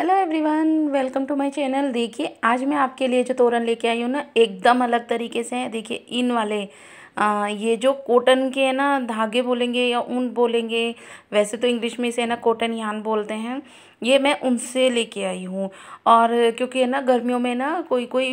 hello everyone welcome to my channel देखिए आज मैं आपके लिए जो तोरण लेके आई हूँ ना एकदम अलग तरीके से है देखिए इन वाले आ, ये जो कॉटन के है ना धागे बोलेंगे या ऊन बोलेंगे वैसे तो इंग्लिश में इसे है ना कॉटन यान बोलते हैं ये मैं उनसे लेके आई हूँ और क्योंकि है ना गर्मियों में ना कोई कोई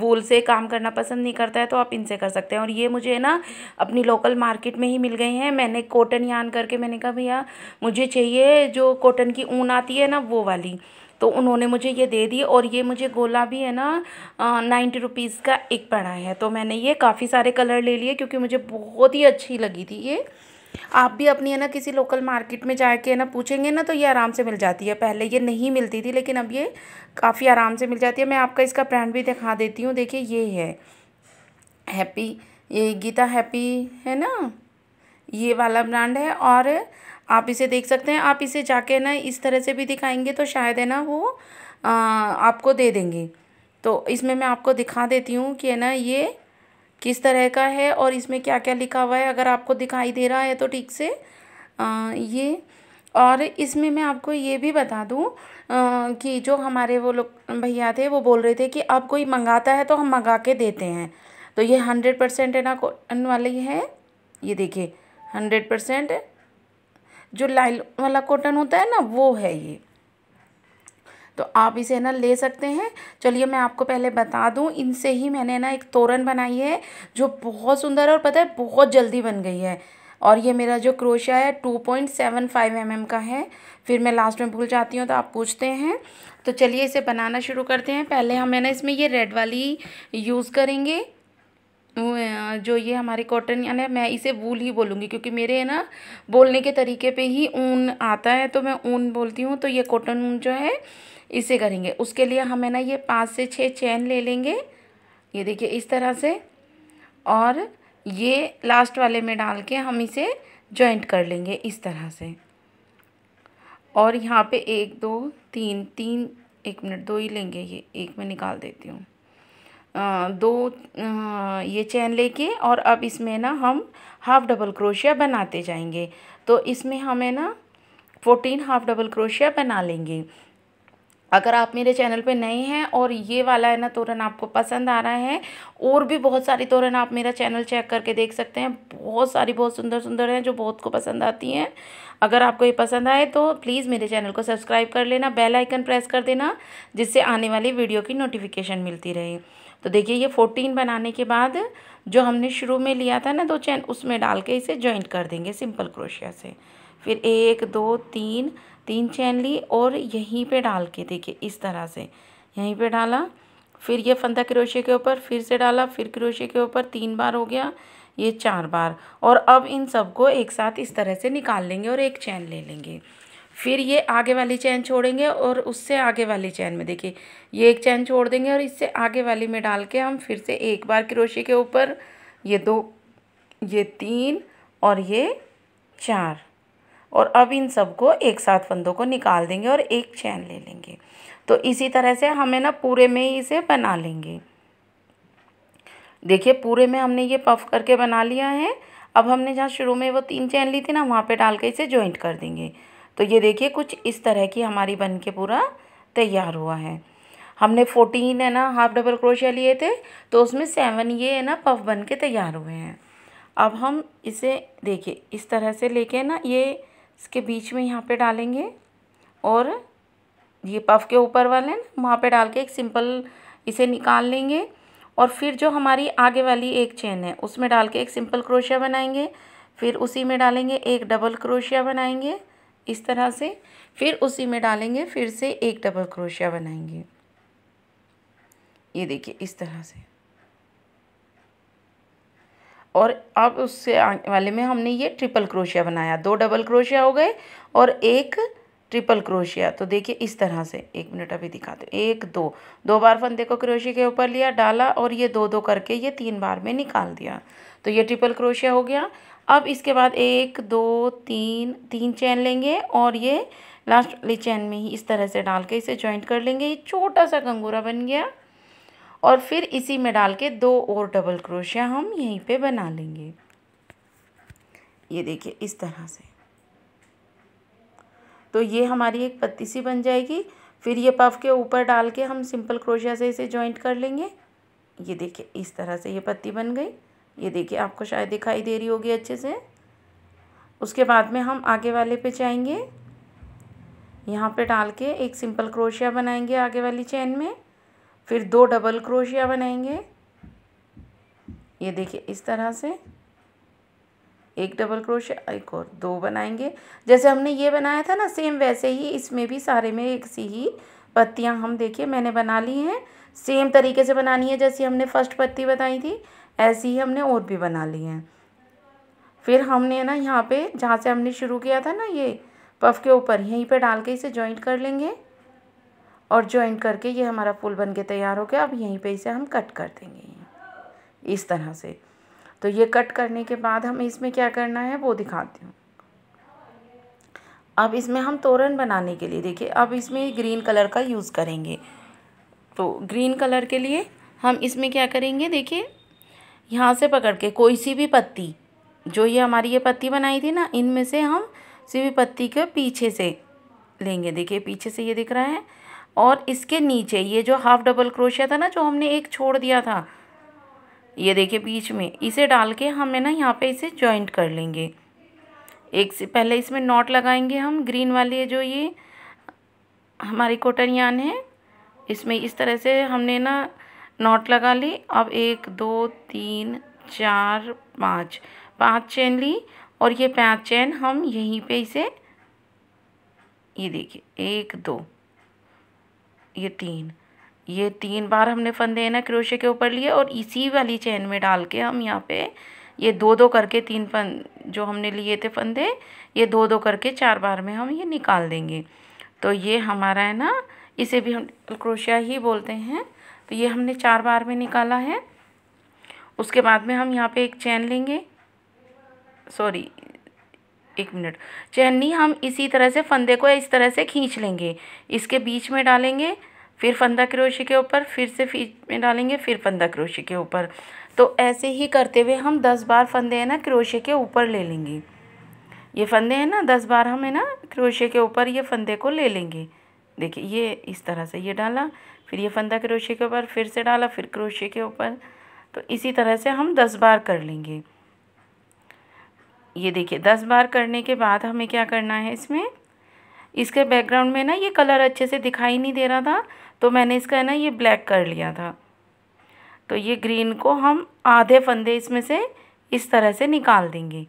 वूल से काम करना पसंद नहीं करता है तो आप इनसे कर सकते हैं और ये मुझे ना अपनी लोकल मार्केट में ही मिल गए हैं मैंने कॉटन यान करके मैंने कहा भैया मुझे चाहिए जो कॉटन की ऊन आती है ना वो वाली तो उन्होंने मुझे ये दे दी और ये मुझे गोला भी है ना नाइन्टी रुपीज़ का एक पड़ा है तो मैंने ये काफ़ी सारे कलर ले लिए क्योंकि मुझे बहुत ही अच्छी लगी थी ये आप भी अपनी है ना किसी लोकल मार्केट में जाके है ना पूछेंगे ना तो ये आराम से मिल जाती है पहले ये नहीं मिलती थी लेकिन अब ये काफ़ी आराम से मिल जाती है मैं आपका इसका ब्रांड भी दिखा देती हूँ देखिए ये है हैप्पी ये गीता हैप्पी है ना ये वाला ब्रांड है और आप इसे देख सकते हैं आप इसे जाके ना इस तरह से भी दिखाएंगे तो शायद है ना वो आ, आपको दे देंगे तो इसमें मैं आपको दिखा देती हूँ कि है ना ये किस तरह का है और इसमें क्या क्या लिखा हुआ है अगर आपको दिखाई दे रहा है तो ठीक से आ, ये और इसमें मैं आपको ये भी बता दूँ कि जो हमारे वो लोग भैया थे वो बोल रहे थे कि आप कोई मंगाता है तो हम मंगा के देते हैं तो ये हंड्रेड परसेंट है ना कॉटन वाली है ये देखिए हंड्रेड परसेंट जो लाइल वाला कॉटन होता है ना वो है ये तो आप इसे ना ले सकते हैं चलिए मैं आपको पहले बता दूँ इनसे ही मैंने ना एक तोरण बनाई है जो बहुत सुंदर है और पता है बहुत जल्दी बन गई है और ये मेरा जो क्रोशा है two point seven five m m का है फिर मैं लास्ट में भूल जाती हूँ तो आप पूछते हैं तो चलिए इसे बनाना शुरू करते हैं पहले हम है ना इसमें ये रेड वाली यूज़ करेंगे जो ये हमारे कॉटन यानी मैं इसे वूल ही बोलूँगी क्योंकि मेरे है ना बोलने के तरीके पे ही ऊन आता है तो मैं ऊन बोलती हूँ तो ये कॉटन ऊन जो है इसे करेंगे उसके लिए हम है ना ये पाँच से छः चैन ले लेंगे ये देखिए इस तरह से और ये लास्ट वाले में डाल के हम इसे जॉइंट कर लेंगे इस तरह से और यहाँ पे एक दो तीन तीन एक मिनट दो ही लेंगे ये एक में निकाल देती हूँ दो ये चैन लेके और अब इसमें ना हम हाफ़ डबल क्रोशिया बनाते जाएंगे तो इसमें हमें ना फोर्टीन हाफ़ डबल क्रोशिया बना लेंगे अगर आप मेरे चैनल पे नए हैं और ये वाला है ना तोरण आपको पसंद आ रहा है और भी बहुत सारी तोरण आप मेरा चैनल चेक करके देख सकते हैं बहुत सारी बहुत सुंदर सुंदर हैं जो बहुत को पसंद आती हैं अगर आपको ये पसंद आए तो प्लीज़ मेरे चैनल को सब्सक्राइब कर लेना बेल आइकन प्रेस कर देना जिससे आने वाली वीडियो की नोटिफिकेशन मिलती रहे तो देखिए ये फोर्टीन बनाने के बाद जो हमने शुरू में लिया था ना दो चैन उसमें डाल के इसे जॉइंट कर देंगे सिंपल क्रोशिया से फिर एक दो तीन तीन चैन ली और यहीं पे डाल के देखिए इस तरह से यहीं पे डाला फिर ये फंदा क्रोशिया के ऊपर फिर से डाला फिर क्रोशिया के ऊपर तीन बार हो गया ये चार बार और अब इन सबको एक साथ इस तरह से निकाल लेंगे और एक चैन ले लेंगे फिर ये आगे वाली चैन छोड़ेंगे और उससे आगे वाली चैन में देखिए ये एक चैन छोड़ देंगे और इससे आगे वाली में डाल के हम फिर से एक बार क्रोशे के ऊपर ये दो ये तीन और ये चार और अब इन सबको एक साथ फंदों को निकाल देंगे और एक चैन ले लेंगे तो इसी तरह से हमें ना पूरे में ही इसे बना लेंगे देखिए पूरे में हमने ये पफ करके बना लिया है अब हमने जहाँ शुरू में वो तीन चैन ली थी ना वहाँ पे डाल के इसे ज्वाइंट कर देंगे तो ये देखिए कुछ इस तरह की हमारी बन के पूरा तैयार हुआ है हमने फोर्टीन है ना हाफ डबल क्रोशिया लिए थे तो उसमें सेवन ये है ना पफ बन के तैयार हुए हैं अब हम इसे देखिए इस तरह से लेके ना ये इसके बीच में यहाँ पे डालेंगे और ये पफ के ऊपर वाले ना वहाँ पर डाल के एक सिंपल इसे निकाल लेंगे और फिर जो हमारी आगे वाली एक चेन है उसमें डाल के एक सिंपल क्रोशिया बनाएंगे फिर उसी में डालेंगे एक डबल क्रोशिया बनाएंगे इस तरह से फिर उसी में डालेंगे फिर से एक डबल क्रोशिया बनाएंगे ये देखिए इस तरह से और अब उससे वाले में हमने ये ट्रिपल क्रोशिया बनाया दो डबल क्रोशिया हो गए और एक ट्रिपल क्रोशिया तो देखिए इस तरह से एक मिनट अभी दिखा दो एक दो दो बार फंदे को क्रोशिया के ऊपर लिया डाला और ये दो दो करके ये तीन बार में निकाल दिया तो ये ट्रिपल क्रोशिया हो गया अब इसके बाद एक दो तीन तीन चैन लेंगे और ये लास्ट वाली चैन में ही इस तरह से डाल के इसे जॉइंट कर लेंगे ये छोटा सा कंगूरा बन गया और फिर इसी में डाल के दो और डबल क्रोशिया हम यहीं पे बना लेंगे ये देखिए इस तरह से तो ये हमारी एक पत्ती सी बन जाएगी फिर ये पफ के ऊपर डाल के हम सिंपल क्रोशिया से इसे जॉइंट कर लेंगे ये देखिए इस तरह से ये पत्ती बन गई ये देखिए आपको शायद दिखाई दे रही होगी अच्छे से उसके बाद में हम आगे वाले पे जाएंगे यहाँ पे डाल के एक सिंपल क्रोशिया बनाएंगे आगे वाली चैन में फिर दो डबल क्रोशिया बनाएंगे ये देखिए इस तरह से एक डबल क्रोशिया एक और दो बनाएंगे जैसे हमने ये बनाया था ना सेम वैसे ही इसमें भी सारे में एक सी ही पत्तियाँ हम देखिए मैंने बना ली हैं सेम तरीके से बनानी है जैसे हमने फर्स्ट पत्ती बताई थी ऐसी ही हमने और भी बना लिए हैं फिर हमने ना यहाँ पे जहाँ से हमने शुरू किया था ना ये पफ के ऊपर यहीं पे डाल के इसे जॉइंट कर लेंगे और जॉइंट करके ये हमारा फूल बन के तैयार हो गया अब यहीं पे इसे हम कट कर देंगे इस तरह से तो ये कट करने के बाद हमें इसमें क्या करना है वो दिखाती हूँ अब इसमें हम तोरण बनाने के लिए देखिए अब इसमें ग्रीन कलर का यूज़ करेंगे तो ग्रीन कलर के लिए हम इसमें क्या करेंगे देखिए यहाँ से पकड़ के कोई सी भी पत्ती जो ये हमारी ये पत्ती बनाई थी ना इनमें से हम भी पत्ती के पीछे से लेंगे देखिए पीछे से ये दिख रहा है और इसके नीचे ये जो हाफ डबल क्रोशिया था ना जो हमने एक छोड़ दिया था ये देखिए बीच में इसे डाल के हमें ना यहाँ पे इसे जॉइंट कर लेंगे एक से पहले इसमें नॉट लगाएंगे हम ग्रीन वाले जो ये हमारी कॉटन यान है इसमें इस तरह से हमने ना नॉट लगा ली अब एक दो तीन चार पाँच पांच चेन ली और ये पांच चैन हम यहीं पे इसे ये देखिए एक दो ये तीन ये तीन बार हमने फंदे है ना क्रोशे के ऊपर लिए और इसी वाली चैन में डाल के हम यहाँ पे ये दो दो करके तीन फन जो हमने लिए थे फंदे ये दो दो करके चार बार में हम ये निकाल देंगे तो ये हमारा है ना इसे भी हम क्रोशिया ही बोलते हैं तो ये हमने चार बार में निकाला है उसके बाद में हम यहाँ पे एक चैन लेंगे सॉरी एक मिनट चैन नहीं हम इसी तरह से फंदे को इस तरह से खींच लेंगे इसके बीच में डालेंगे फिर फंदा क्रोशी के ऊपर फिर से बीच में डालेंगे फिर फंदा क्रोशी के ऊपर तो ऐसे ही करते हुए हम दस बार फंदे हैं ना क्रोशे के ऊपर ले लेंगे ये फंदे हैं ना दस बार हम है ना क्रोशे के ऊपर ये फंदे को ले लेंगे देखिए ये इस तरह से ये डाला फिर ये फंदा क्रोशे के ऊपर फिर से डाला फिर क्रोशे के ऊपर तो इसी तरह से हम दस बार कर लेंगे ये देखिए दस बार करने के बाद हमें क्या करना है इसमें इसके बैकग्राउंड में ना ये कलर अच्छे से दिखाई नहीं दे रहा था तो मैंने इसका है ना ये ब्लैक कर लिया था तो ये ग्रीन को हम आधे फंदे इसमें से इस तरह से निकाल देंगे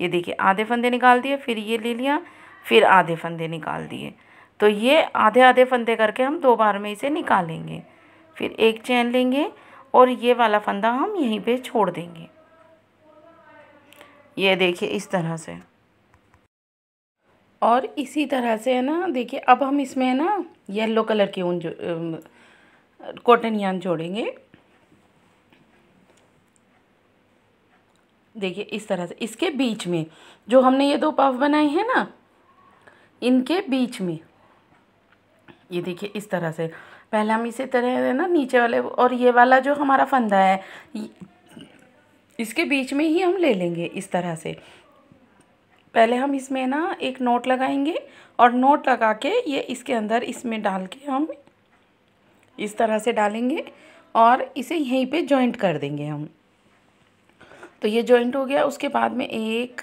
ये देखिए आधे फंदे निकाल दिए फिर ये ले लिया फिर आधे फंदे निकाल दिए तो ये आधे आधे फंदे करके हम दो बार में इसे निकालेंगे फिर एक चैन लेंगे और ये वाला फंदा हम यहीं पे छोड़ देंगे ये देखिए इस तरह से और इसी तरह से है ना देखिए अब हम इसमें है ना येलो कलर की ऊन कॉटन यान जोड़ेंगे देखिए इस तरह से इसके बीच में जो हमने ये दो पफ बनाए हैं ना इनके बीच में ये देखिए इस तरह से पहले हम इसी तरह है ना नीचे वाले और ये वाला जो हमारा फंदा है इसके बीच में ही हम ले लेंगे इस तरह से पहले हम इसमें ना एक नोट लगाएंगे और नोट लगा के ये इसके अंदर इसमें डाल के हम इस तरह से डालेंगे और इसे यहीं पे जॉइंट कर देंगे हम तो ये जॉइंट हो गया उसके बाद में एक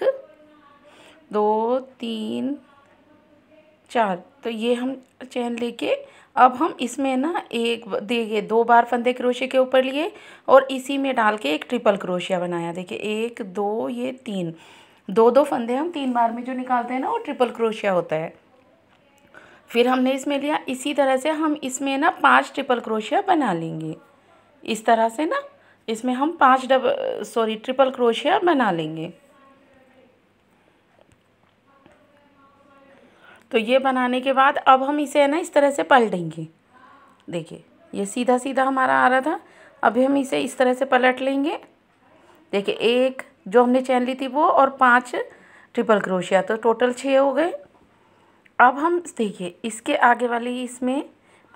दो तीन चार तो ये हम चैन लेके अब हम इसमें ना एक देखिए दो बार फंदे क्रोशे के ऊपर लिए और इसी में डाल के एक ट्रिपल क्रोशिया बनाया देखिए एक दो ये तीन दो दो फंदे हम तीन बार में जो निकालते हैं ना वो ट्रिपल क्रोशिया होता है फिर हमने इसमें लिया इसी तरह से हम इसमें ना पांच ट्रिपल क्रोशिया बना लेंगे इस तरह से ना इसमें हम पांच डबल सॉरी ट्रिपल क्रोशिया बना लेंगे तो ये बनाने के बाद अब हम इसे है ना इस तरह से पलटेंगे देखिए ये सीधा सीधा हमारा आ रहा था अभी हम इसे इस तरह से पलट लेंगे देखिए एक जो हमने चैन ली थी वो और पाँच ट्रिपल क्रोशिया तो टोटल छः हो गए अब हम देखिए इसके आगे वाली इसमें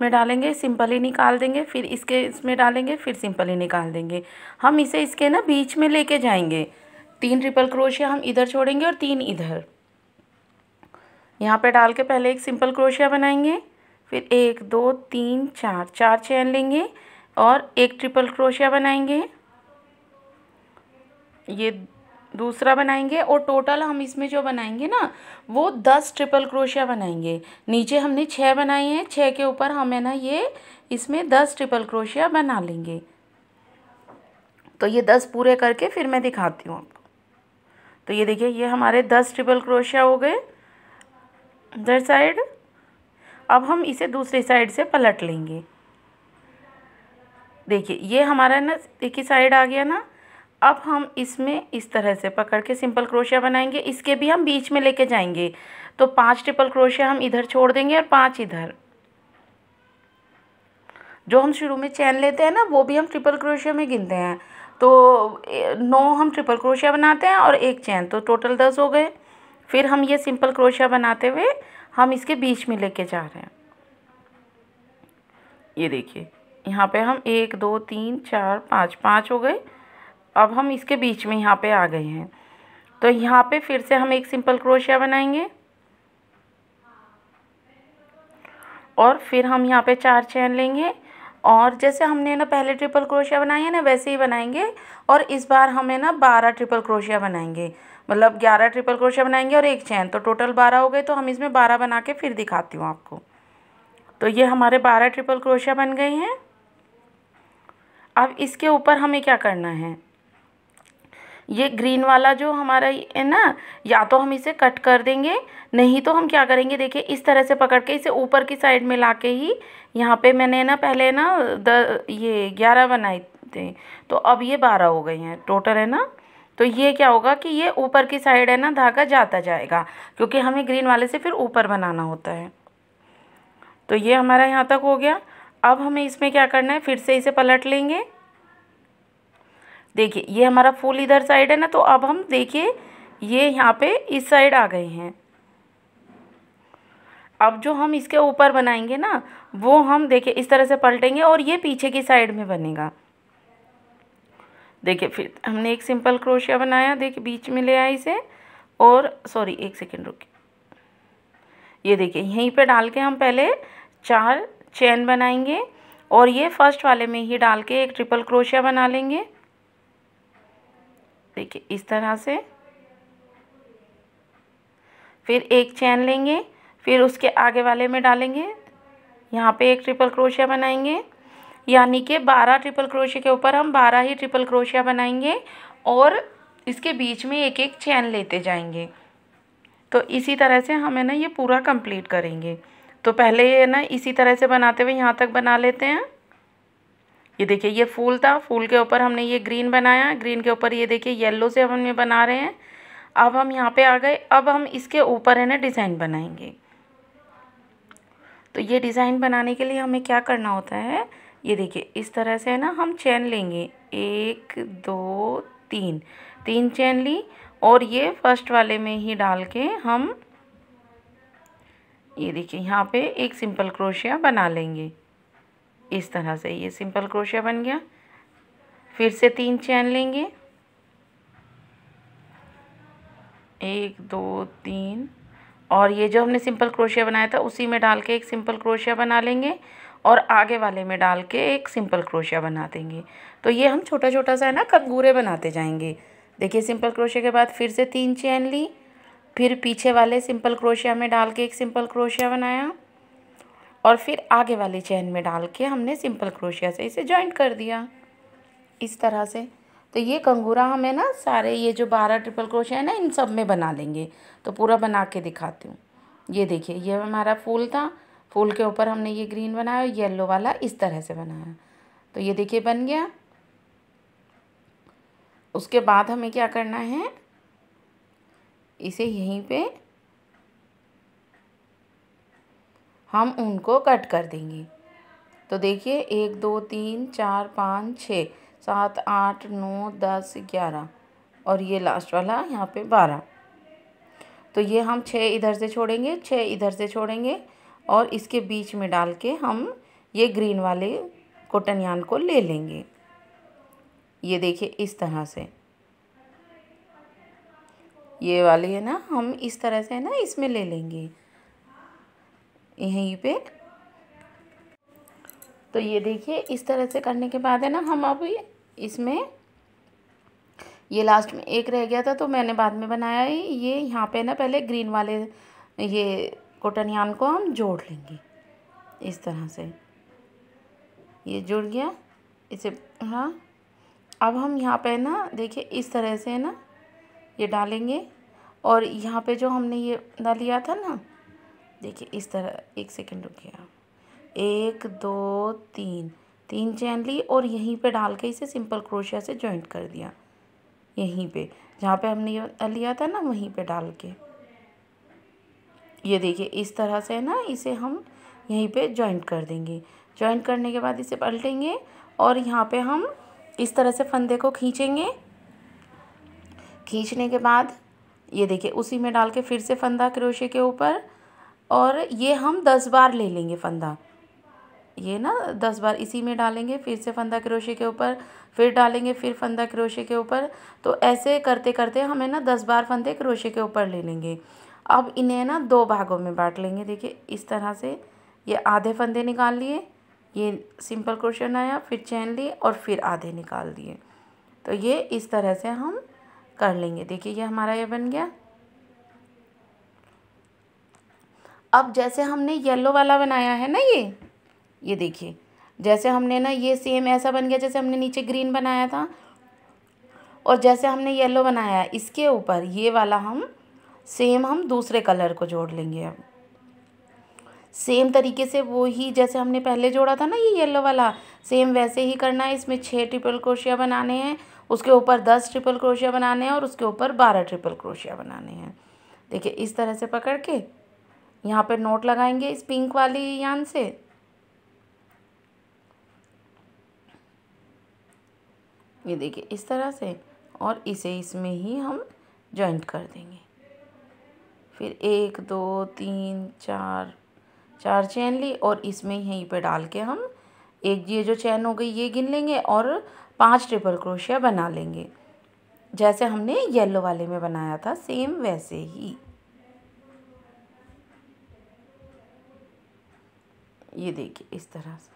में डालेंगे सिंपल ही निकाल देंगे फिर इसके इसमें डालेंगे फिर सिंपल ही निकाल देंगे हम इसे इसके ना बीच में लेके जाएंगे तीन ट्रिपल क्रोशिया हम इधर छोड़ेंगे और तीन इधर यहाँ पे डाल के पहले एक सिंपल क्रोशिया बनाएंगे फिर एक दो तीन चार चार चैन लेंगे और एक ट्रिपल क्रोशिया बनाएंगे ये दूसरा बनाएंगे और टोटल हम इसमें जो बनाएंगे ना वो दस ट्रिपल क्रोशिया बनाएंगे नीचे हमने छः बनाए हैं छः के ऊपर हम है ना ये इसमें दस ट्रिपल क्रोशिया बना लेंगे तो ये दस पूरे करके फिर मैं दिखाती हूँ आपको तो ये देखिए ये हमारे दस ट्रिपल क्रोशिया हो गए इधर साइड अब हम इसे दूसरी साइड से पलट लेंगे देखिए ये हमारा ना एक ही साइड आ गया ना अब हम इसमें इस तरह से पकड़ के सिंपल क्रोशिया बनाएंगे इसके भी हम बीच में लेके जाएंगे तो पांच ट्रिपल क्रोशिया हम इधर छोड़ देंगे और पांच इधर जो हम शुरू में चैन लेते हैं ना वो भी हम ट्रिपल क्रोशिया में गिनते हैं तो नौ हम ट्रिपल क्रोशिया बनाते हैं और एक चैन तो टोटल दस हो गए फिर हम ये सिंपल क्रोशिया बनाते हुए हम इसके बीच में लेके जा रहे हैं ये देखिए यहाँ पे हम एक दो तीन चार पाँच पाँच हो गए अब हम इसके बीच में यहाँ पे आ गए हैं तो यहाँ पे फिर से हम एक सिंपल क्रोशिया बनाएंगे और फिर हम यहाँ पे चार चैन लेंगे और जैसे हमने ना पहले ट्रिपल क्रोशिया बनाई है ना वैसे ही बनाएंगे और इस बार हमें ना बारह ट्रिपल क्रोशिया बनाएंगे मतलब ग्यारह ट्रिपल क्रोशिया बनाएंगे और एक चैन तो टोटल बारह हो गए तो हम इसमें बारह बना के फिर दिखाती हूँ आपको तो ये हमारे बारह ट्रिपल क्रोशिया बन गए हैं अब इसके ऊपर हमें क्या करना है ये ग्रीन वाला जो हमारा है ना या तो हम इसे कट कर देंगे नहीं तो हम क्या करेंगे देखिए इस तरह से पकड़ के इसे ऊपर की साइड में ला के ही यहाँ पे मैंने ना पहले ना द ये ग्यारह बनाए थे तो अब ये बारह हो गई हैं टोटल है ना तो ये क्या होगा कि ये ऊपर की साइड है ना धागा जाता जाएगा क्योंकि हमें ग्रीन वाले से फिर ऊपर बनाना होता है तो ये हमारा यहाँ तक हो गया अब हमें इसमें क्या करना है फिर से इसे पलट लेंगे देखिए ये हमारा फूल इधर साइड है ना तो अब हम देखिए ये यहाँ पे इस साइड आ गए हैं अब जो हम इसके ऊपर बनाएंगे ना वो हम देखिए इस तरह से पलटेंगे और ये पीछे की साइड में बनेगा देखिए फिर हमने एक सिंपल क्रोशिया बनाया देखिए बीच में ले आए इसे और सॉरी एक सेकेंड रुकिए ये देखिए यहीं पे डाल के हम पहले चार चैन बनाएंगे और ये फर्स्ट वाले में ही डाल के एक ट्रिपल क्रोशिया बना लेंगे देखिए इस तरह से फिर एक चैन लेंगे फिर उसके आगे वाले में डालेंगे यहाँ पे एक ट्रिपल क्रोशिया बनाएंगे यानी कि बारह ट्रिपल क्रोशिया के ऊपर हम बारह ही ट्रिपल क्रोशिया बनाएंगे और इसके बीच में एक एक चैन लेते जाएंगे तो इसी तरह से हम है ना ये पूरा कंप्लीट करेंगे तो पहले ये ना इसी तरह से बनाते हुए यहाँ तक बना लेते हैं ये देखिए ये फूल था फूल के ऊपर हमने ये ग्रीन बनाया ग्रीन के ऊपर ये देखिए येलो से हम ये बना रहे हैं अब हम यहाँ पे आ गए अब हम इसके ऊपर है ना डिज़ाइन बनाएंगे तो ये डिज़ाइन बनाने के लिए हमें क्या करना होता है ये देखिए इस तरह से है ना हम चैन लेंगे एक दो तीन तीन चैन ली और ये फर्स्ट वाले में ही डाल के हम ये देखिए यहाँ पे एक सिंपल क्रोशिया बना लेंगे इस तरह से ये सिंपल क्रोशिया बन गया फिर से तीन चैन लेंगे एक दो तीन और ये जो हमने सिंपल क्रोशिया बनाया था उसी में डाल के एक सिंपल क्रोशिया बना लेंगे और आगे वाले में डाल के एक सिंपल क्रोशिया बना देंगे तो ये हम छोटा छोटा सा है ना कंगूरे बनाते जाएंगे देखिए सिंपल क्रोशिया के बाद फिर से तीन चैन ली फिर पीछे वाले सिंपल क्रोशिया में डाल के एक सिंपल क्रोशिया बनाया और फिर आगे वाले चैन में डाल के हमने सिंपल क्रोशिया से इसे जॉइंट कर दिया इस तरह से तो ये कंगूरा हमें ना सारे ये जो बारह ट्रिपल क्रोशिया है ना इन सब में बना लेंगे तो पूरा बना के दिखाती हूँ ये देखिए ये हमारा फूल था फूल के ऊपर हमने ये ग्रीन बनाया येलो वाला इस तरह से बनाया तो ये देखिए बन गया उसके बाद हमें क्या करना है इसे यहीं पे हम उनको कट कर देंगे तो देखिए एक दो तीन चार पाँच छ सात आठ नौ दस ग्यारह और ये लास्ट वाला यहाँ पे बारह तो ये हम छः इधर से छोड़ेंगे छः इधर से छोड़ेंगे और इसके बीच में डाल के हम ये ग्रीन वाले कॉटन यान को ले लेंगे ये देखिए इस तरह से ये वाली है ना हम इस तरह से है ना इसमें ले लेंगे यहीं पे तो ये देखिए इस तरह से करने के बाद है ना हम अब इसमें ये लास्ट में एक रह गया था तो मैंने बाद में बनाया ये यहाँ पे ना पहले ग्रीन वाले ये कॉटन यान को हम जोड़ लेंगे इस तरह से ये जुड़ गया इसे हाँ अब हम यहाँ पे ना देखिए इस तरह से ना ये डालेंगे और यहाँ पे जो हमने ये डाल लिया था ना देखिए इस तरह एक सेकेंड रुकिए आप एक दो तीन तीन चैन ली और यहीं पे डाल के इसे सिंपल क्रोशिया से जॉइंट कर दिया यहीं पे जहाँ पे हमने ये लिया था ना वहीं पे डाल के ये देखिए इस तरह से ना इसे हम यहीं पे जॉइंट कर देंगे जॉइंट करने के बाद इसे पलटेंगे और यहाँ पे हम इस तरह से फंदे को खींचेंगे खींचने के बाद ये देखिए उसी में डाल के फिर से फंदा क्रोशे के ऊपर और ये हम दस बार ले लेंगे फंदा ये ना दस बार इसी में डालेंगे फिर से फंदा क्रोशे के ऊपर फिर डालेंगे फिर फंदा क्रोशे के ऊपर तो ऐसे करते करते हमें ना दस बार फंदे क्रोशे के ऊपर ले लेंगे अब इन्हें ना दो भागों में बांट लेंगे देखिए इस तरह से ये आधे फंदे निकाल लिए ये सिंपल क्वेश्चन आया फिर चैन लिए और फिर आधे निकाल दिए तो ये इस तरह से हम कर लेंगे देखिए ये हमारा ये बन गया अब जैसे हमने येलो वाला बनाया है ना ये ये देखिए जैसे हमने ना ये सेम ऐसा बन गया जैसे हमने नीचे ग्रीन बनाया था और जैसे हमने येलो बनाया इसके ऊपर ये वाला हम सेम हम दूसरे कलर को जोड़ लेंगे अब सेम तरीके से वो ही जैसे हमने पहले जोड़ा था ना ये येलो वाला सेम वैसे ही करना है इसमें छः ट्रिपल क्रोशिया बनाने हैं उसके ऊपर दस ट्रिपल क्रोशिया बनाने हैं और उसके ऊपर बारह ट्रिपल क्रोशिया बनाने हैं देखिए इस तरह से पकड़ के यहाँ पर नोट लगाएंगे इस पिंक वाली यान से ये देखिए इस तरह से और इसे इसमें ही हम जॉइंट कर देंगे फिर एक दो तीन चार चार चैन ली और इसमें यहीं पे डाल के हम एक ये जो चैन हो गई ये गिन लेंगे और पांच ट्रिपल क्रोशिया बना लेंगे जैसे हमने येलो वाले में बनाया था सेम वैसे ही ये देखिए इस तरह से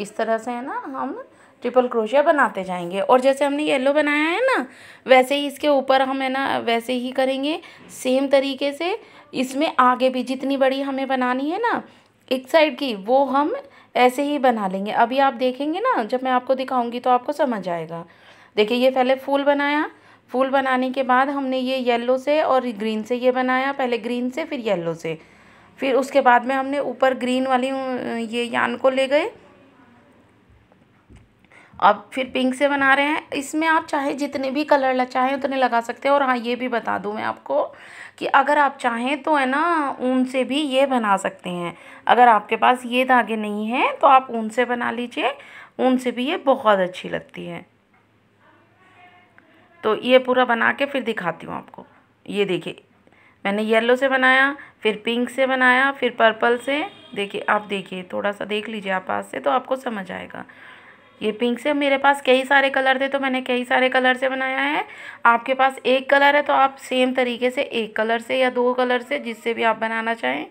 इस तरह से है ना हम ट्रिपल क्रोशिया बनाते जाएंगे और जैसे हमने येलो बनाया है ना वैसे ही इसके ऊपर हम है ना वैसे ही करेंगे सेम तरीके से इसमें आगे भी जितनी बड़ी हमें बनानी है ना एक साइड की वो हम ऐसे ही बना लेंगे अभी आप देखेंगे ना जब मैं आपको दिखाऊंगी तो आपको समझ आएगा देखिए ये पहले फूल बनाया फूल बनाने के बाद हमने ये येल्लो से और ग्रीन से ये बनाया पहले ग्रीन से फिर येल्लो से फिर उसके बाद में हमने ऊपर ग्रीन वाली ये यान को ले गए अब फिर पिंक से बना रहे हैं इसमें आप चाहे जितने भी कलर चाहें उतने लगा सकते हैं और हाँ ये भी बता दूँ मैं आपको कि अगर आप चाहें तो है ना ऊन से भी ये बना सकते हैं अगर आपके पास ये धागे नहीं हैं तो आप ऊन से बना लीजिए ऊन से भी ये बहुत अच्छी लगती है तो ये पूरा बना के फिर दिखाती हूँ आपको ये देखिए मैंने येलो से बनाया फिर पिंक से बनाया फिर पर्पल से देखिए आप देखिए थोड़ा सा देख लीजिए आप पास से तो आपको समझ आएगा ये पिंक से मेरे पास कई सारे कलर थे तो मैंने कई सारे कलर से बनाया है आपके पास एक कलर है तो आप सेम तरीके से एक कलर से या दो कलर से जिससे भी आप बनाना चाहें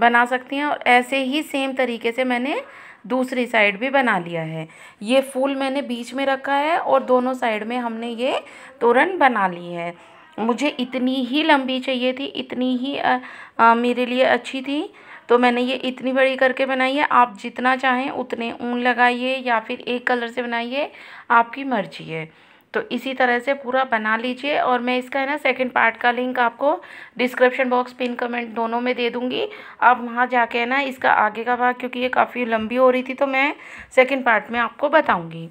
बना सकती हैं और ऐसे ही सेम तरीके से मैंने दूसरी साइड भी बना लिया है ये फूल मैंने बीच में रखा है और दोनों साइड में हमने ये तोरण बना ली है मुझे इतनी ही लंबी चाहिए थी इतनी ही आ, आ, मेरे लिए अच्छी थी तो मैंने ये इतनी बड़ी करके बनाई है आप जितना चाहें उतने ऊन लगाइए या फिर एक कलर से बनाइए आपकी मर्जी है तो इसी तरह से पूरा बना लीजिए और मैं इसका है ना सेकंड पार्ट का लिंक आपको डिस्क्रिप्शन बॉक्स पिन कमेंट दोनों में दे दूँगी आप वहाँ जाके है ना इसका आगे का भाग क्योंकि ये काफ़ी लंबी हो रही थी तो मैं सेकंड पार्ट में आपको बताऊँगी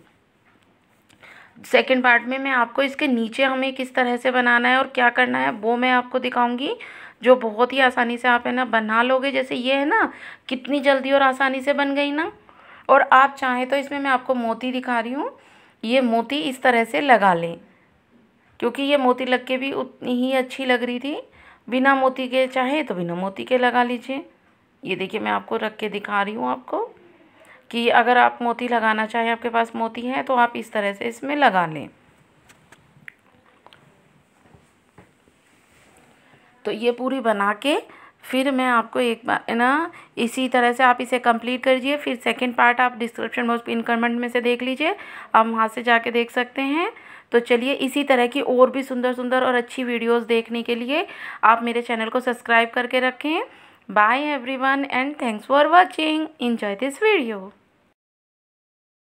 सेकंड पार्ट में मैं आपको इसके नीचे हमें किस तरह से बनाना है और क्या करना है वो मैं आपको दिखाऊँगी जो बहुत ही आसानी से आप है ना बना लोगे जैसे ये है ना कितनी जल्दी और आसानी से बन गई ना और आप चाहें तो इसमें मैं आपको मोती दिखा रही हूँ ये मोती इस तरह से लगा लें क्योंकि ये मोती लग के भी उतनी ही अच्छी लग रही थी बिना मोती के चाहे तो बिना मोती के लगा लीजिए ये देखिए मैं आपको रख के दिखा रही हूँ आपको कि अगर आप मोती लगाना चाहें आपके पास मोती है तो आप इस तरह से इसमें लगा लें तो ये पूरी बना के फिर मैं आपको एक बार ना इसी तरह से आप इसे कंप्लीट कर दीजिए फिर सेकंड पार्ट आप डिस्क्रिप्शन बॉक्स इन कमेंट में से देख लीजिए आप वहाँ से जाके देख सकते हैं तो चलिए इसी तरह की और भी सुंदर सुंदर और अच्छी वीडियोस देखने के लिए आप मेरे चैनल को सब्सक्राइब करके रखें bye everyone and thanks for watching enjoy this video